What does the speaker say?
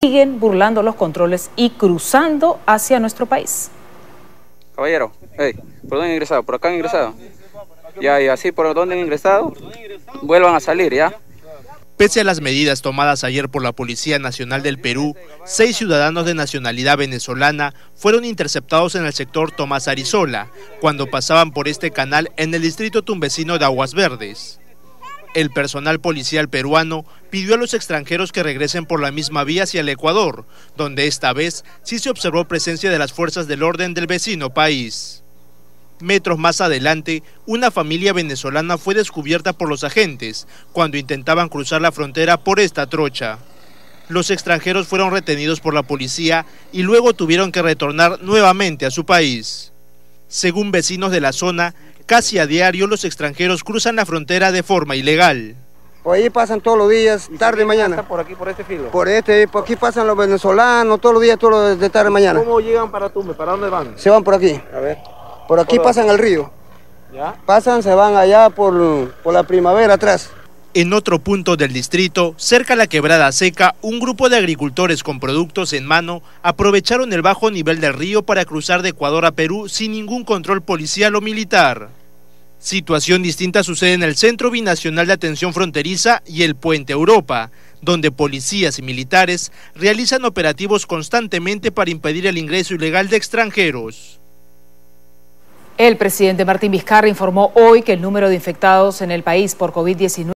siguen burlando los controles y cruzando hacia nuestro país. Caballero, ¿por dónde han ingresado? ¿Por acá han ingresado? Ya, y así por dónde han ingresado, vuelvan a salir, ¿ya? Pese a las medidas tomadas ayer por la Policía Nacional del Perú, seis ciudadanos de nacionalidad venezolana fueron interceptados en el sector Tomás Arizola, cuando pasaban por este canal en el distrito tumbesino de Aguas Verdes. El personal policial peruano pidió a los extranjeros que regresen por la misma vía hacia el Ecuador, donde esta vez sí se observó presencia de las fuerzas del orden del vecino país. Metros más adelante, una familia venezolana fue descubierta por los agentes cuando intentaban cruzar la frontera por esta trocha. Los extranjeros fueron retenidos por la policía y luego tuvieron que retornar nuevamente a su país. Según vecinos de la zona, casi a diario los extranjeros cruzan la frontera de forma ilegal. Por ahí pasan todos los días, tarde y mañana. por aquí, por este filo? Por este, por aquí pasan los venezolanos, todos los días, todos los de tarde y mañana. ¿Cómo llegan para Tumbes? ¿Para dónde van? Se van por aquí. A ver. Por aquí pasan al río. ¿Ya? Pasan, se van allá por, por la primavera atrás. En otro punto del distrito, cerca de la quebrada seca, un grupo de agricultores con productos en mano aprovecharon el bajo nivel del río para cruzar de Ecuador a Perú sin ningún control policial o militar. Situación distinta sucede en el Centro Binacional de Atención Fronteriza y el Puente Europa, donde policías y militares realizan operativos constantemente para impedir el ingreso ilegal de extranjeros. El presidente Martín Vizcarra informó hoy que el número de infectados en el país por COVID-19